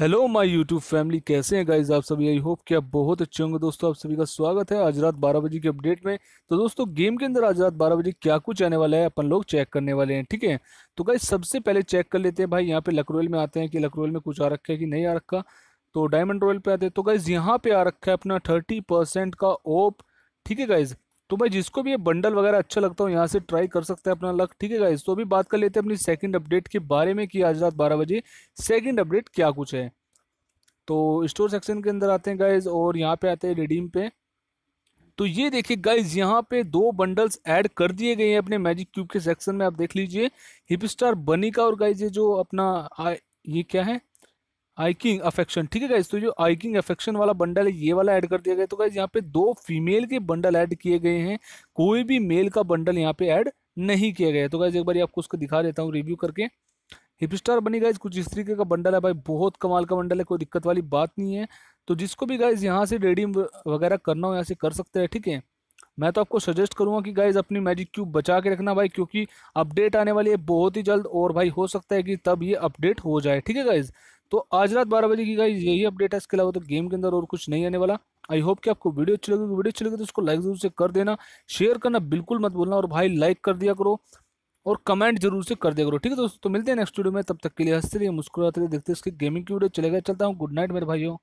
hello my YouTube family कैसे हैं guys आप सभी आई होप कि आप बहुत अच्छे होंगे दोस्तों आप सभी का स्वागत है आज रात 12 बजे की अपडेट में तो दोस्तों गेम के अंदर आज रात 12 बजे क्या कुछ आने वाला है अपन लोग चेक करने वाले हैं ठीक है तो गाइज सबसे पहले चेक कर लेते हैं भाई यहाँ पे लकरोल में आते हैं कि लकरोल में कुछ आ रखा है कि नहीं आ रखा तो डायमंड रॉयल पर आते हैं तो गाइज यहाँ पे आ रखा है अपना थर्टी का ओप ठीक है गाइज तो भाई जिसको भी ये बंडल वगैरह अच्छा लगता हो यहाँ से ट्राई कर सकते हैं अपना लक ठीक है गाइज़ तो अभी बात कर लेते हैं अपनी सेकंड अपडेट के बारे में कि आज रात बारह बजे सेकंड अपडेट क्या कुछ है तो स्टोर सेक्शन के अंदर आते हैं गाइज और यहाँ पे आते हैं रिडीम पे तो ये देखिए गाइज यहाँ पे दो बंडल्स ऐड कर दिए गए हैं अपने मैजिक क्यूब के सेक्शन में आप देख लीजिए स्टार बनी का और गाइज ये जो अपना आ, ये क्या है आइकिंग अफेक्शन ठीक है गाइज तो जो आइकिंग अफेक्शन वाला बंडल है ये वाला ऐड कर दिया गया तो गाइज यहाँ पे दो फीमेल के बंडल ऐड किए गए हैं कोई भी मेल का बंडल यहाँ पे ऐड नहीं किया गया तो गाइज एक बार आपको उसको दिखा देता हूँ रिव्यू करके हिपस्टार बनी गाइज कुछ इस तरीके का बंडल है भाई बहुत कमाल का बंडल है कोई दिक्कत वाली बात नहीं है तो जिसको भी गाइज यहाँ से रेडीम वगैरह करना हो यहाँ से कर सकते हैं ठीक है मैं तो आपको सजेस्ट करूंगा कि गाइज अपनी मैजिक क्यूब बचा के रखना भाई क्योंकि अपडेट आने वाली है बहुत ही जल्द और भाई हो सकता है कि तब ये अपडेट हो जाए ठीक है गाइज तो आज रात बारह बजे की गाइज यही अपडेट है इसके अलावा तो गेम के अंदर और कुछ नहीं आने वाला आई होप कि आपको वीडियो अच्छी लगेगी वीडियो अच्छी लगे तो उसको लाइक जरूर से कर देना शेयर करना बिल्कुल मत बोलना और भाई लाइक कर दिया करो और कमेंट जरूर से कर दिया करो ठीक है दोस्तों तो मिलते हैं नेक्स्ट वीडियो में तब तक के लिए हंसते रहिए मुस्कुराते रहिए देखते इसके गेमिंग की वीडियो चलेगा चलता हूँ गुड नाइट मेरे भाइयों